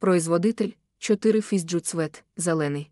Производитель 4 фізджуцвет, зелений.